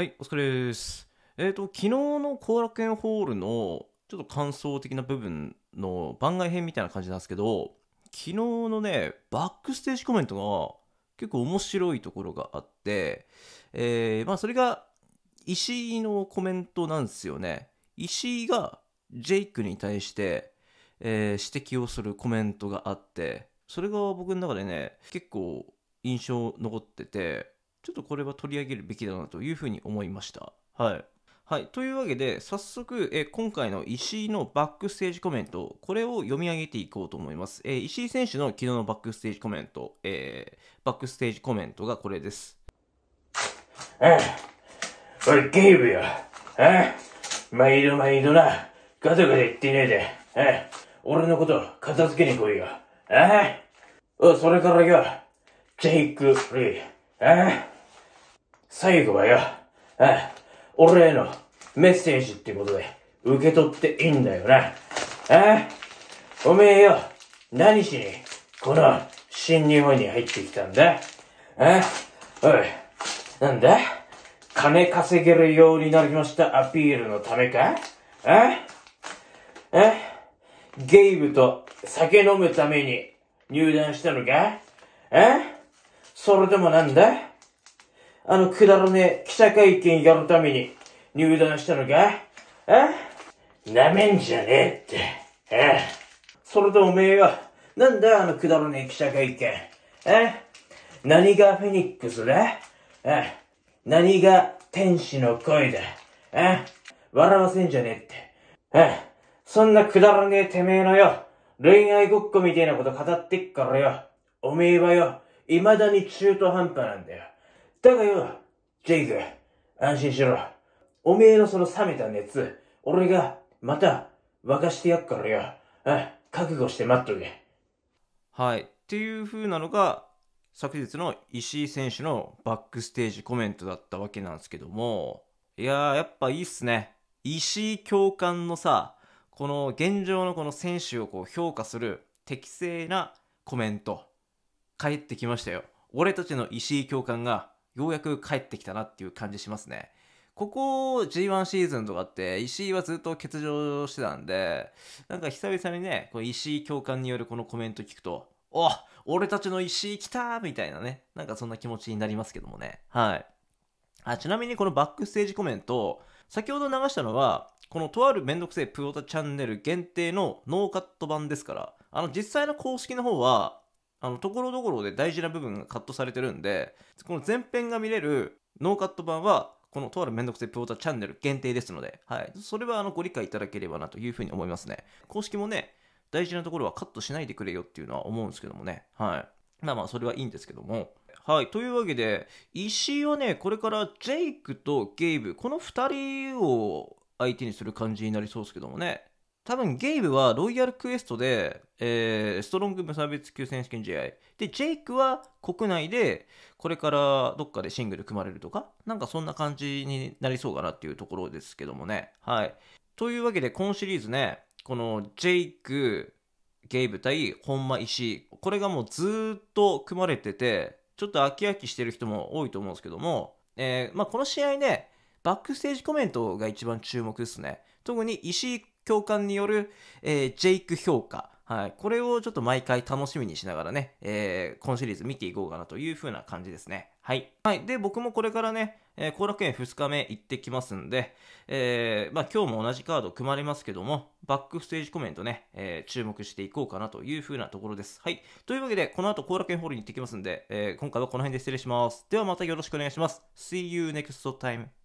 はい、お疲れです。えっ、ー、と、昨日の後楽園ホールのちょっと感想的な部分の番外編みたいな感じなんですけど、昨日のね、バックステージコメントが結構面白いところがあって、えー、まあそれが石井のコメントなんですよね。石井がジェイクに対して、えー、指摘をするコメントがあって、それが僕の中でね、結構印象残ってて、ちょっとこれは取り上げるべきだなというふうに思いました。はい。はい、というわけで早速、え今回の石井のバックステージコメントこれを読み上げていこうと思います、え石井選手の昨日のバックステージコメント、えー、バックステージコメントがこれですああ俺ームよああ毎度毎度なガタガタ言ってねえでああ俺のこと片付けに来いよああそれからよジェイク・リーあ最後はよ、あ俺へのメッセージってことで受け取っていいんだよな。あおめえよ、何しに、この新日本に入ってきたんだあおい、なんだ金稼げるようになりましたアピールのためかええゲイブと酒飲むために入団したのかえそれでもなんだあのくだらねえ記者会見やるために入団したのかえなめんじゃねえって。ええ。それでおめえは、なんだあのくだらねえ記者会見。え何がフェニックスだえ何が天使の声だえ笑わせんじゃねえって。えそんなくだらねえてめえのよ、恋愛ごっこみたいなこと語ってっからよ。おめえはよ、未だに中途半端なんだよ。だがよ、ジェイク、安心しろ。おめえのその冷めた熱、俺がまた沸かしてやっからよ。あ覚悟して待っとけ。はい。っていう風なのが、昨日の石井選手のバックステージコメントだったわけなんですけども、いやー、やっぱいいっすね。石井教官のさ、この現状のこの選手をこう評価する適正なコメント。帰ってきましたよ。俺たちの石井教官がようやく帰ってきたなっていう感じしますね。ここ G1 シーズンとかって石井はずっと欠場してたんで、なんか久々にね、この石井教官によるこのコメント聞くと、お俺たちの石井来たみたいなね、なんかそんな気持ちになりますけどもね。はい。あちなみにこのバックステージコメント、先ほど流したのは、このとあるめんどくせえプロタチャンネル限定のノーカット版ですから、あの実際の公式の方は、あの、ところどころで大事な部分がカットされてるんで、この前編が見れるノーカット版は、このとあるめんどくせえプローターチャンネル限定ですので、はい。それはあのご理解いただければなというふうに思いますね。公式もね、大事なところはカットしないでくれよっていうのは思うんですけどもね。はい。まあまあ、それはいいんですけども。はい。というわけで、石井はね、これからジェイクとゲイブ、この2人を相手にする感じになりそうですけどもね。多分ゲイブはロイヤルクエストで、えー、ストロング無差別級選手権試合。で、ジェイクは国内で、これからどっかでシングル組まれるとか、なんかそんな感じになりそうかなっていうところですけどもね。はい。というわけで、今シリーズね、このジェイク、ゲイブ対本間石、これがもうずっと組まれてて、ちょっと飽き飽きしてる人も多いと思うんですけども、えー、まあ、この試合ね、バックステージコメントが一番注目ですね。特に石井共感による、えー、ジェイク評価。はい。これをちょっと毎回楽しみにしながらね、えー、今シリーズ見ていこうかなという風な感じですね。はい。はい。で、僕もこれからね、えー、後楽園2日目行ってきますんで、えー、まあ、今日も同じカード組まれますけども、バックステージコメントね、えー、注目していこうかなという風なところです。はい。というわけで、この後後楽園ホールに行ってきますんで、え今回はこの辺で失礼します。ではまたよろしくお願いします。See you next time.